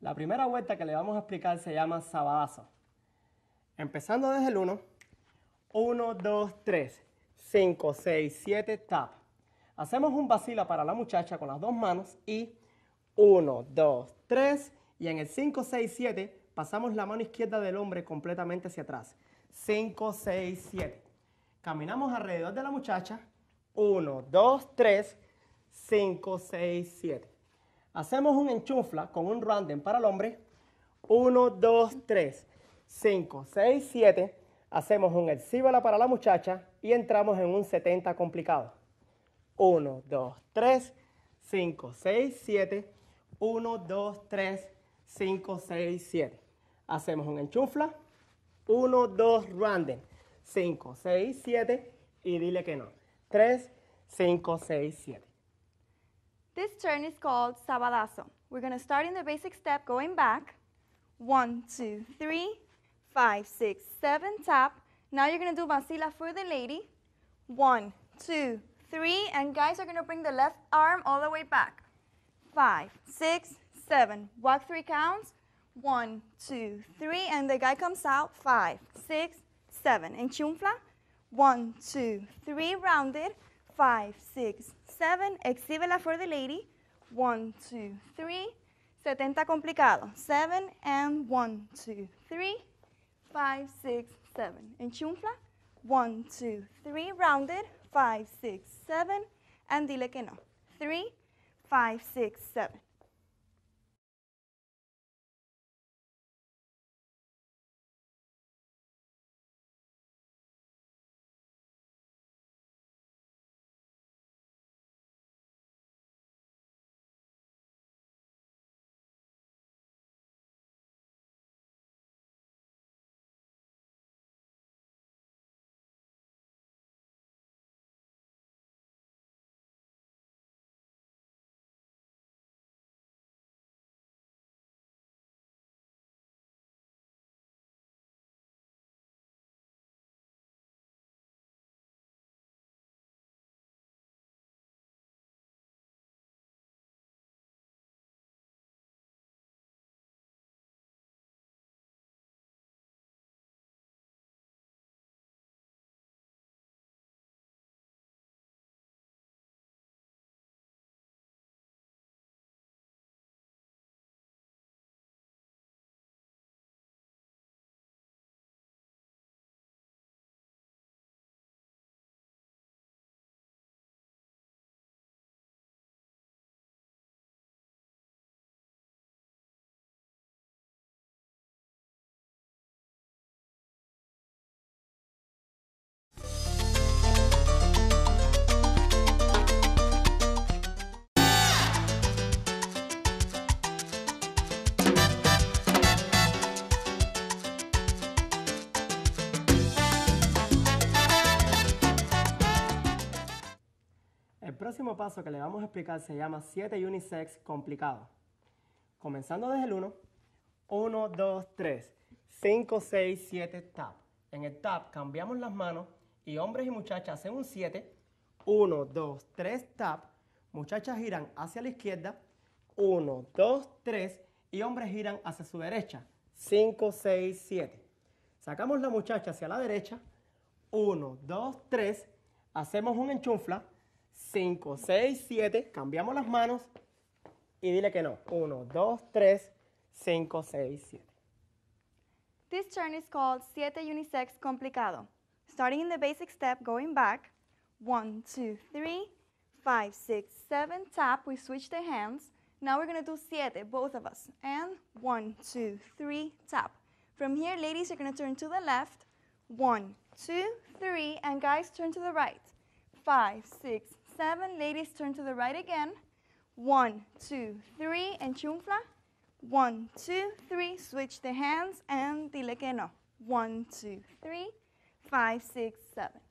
La primera vuelta que le vamos a explicar se llama sabadazo. Empezando desde el 1. 1, 2, 3, 5, 6, 7, tap. Hacemos un vacila para la muchacha con las dos manos y 1, 2, 3 y en el 5, 6, 7 pasamos la mano izquierda del hombre completamente hacia atrás. 5, 6, 7. Caminamos alrededor de la muchacha. 1, 2, 3, 5, 6, 7. Hacemos un enchufla con un random para el hombre. 1, 2, 3, 5, 6, 7. Hacemos un exíbala para la muchacha y entramos en un 70 complicado. 1, 2, 3, 5, 6, 7. 1, 2, 3, 5, 6, 7. Hacemos un enchufla. 1, 2, random. 5, 6, 7 y dile que no. 3, 5, 6, 7. This turn is called sabadazo. We're going to start in the basic step, going back. One, two, three, five, six, seven, tap. Now you're going to do vacila for the lady. One, two, three, and guys are going to bring the left arm all the way back. Five, six, seven. Walk three counts. One, two, three, and the guy comes out. Five, six, seven. And chunfla. One, two, three, rounded five, six, seven. Exhibela for the lady. One, two, three. Setenta complicado. Seven and one, two, three, five, six, seven. Enchunfla. One, two, three. Rounded. Five, six, seven. And dile que no. Three, five, six, seven. el próximo paso que le vamos a explicar se llama 7 unisex complicado. Comenzando desde el 1, 1, 2, 3, 5, 6, 7, tap. En el tap cambiamos las manos y hombres y muchachas hacen un 7, 1, 2, 3, tap. Muchachas giran hacia la izquierda, 1, 2, 3 y hombres giran hacia su derecha, 5, 6, 7. Sacamos la muchacha hacia la derecha, 1, 2, 3, hacemos un enchufla, 5, 6, 7. Cambiamos las manos y dile que no. 1, 2, 3, 5, 6, 7. This turn is called Siete Unisex Complicado. Starting in the basic step, going back. 1, 2, 3, 5, 6, 7. Tap. We switch the hands. Now we're going to do siete, both of us. And 1, 2, 3. Tap. From here, ladies, you're going to turn to the left. 1, 2, 3. And guys, turn to the right. 5, 6, seven. Ladies, turn to the right again. One, two, three, and chunfla. One, two, three, switch the hands and dile que no. One, two, three, five, six, seven.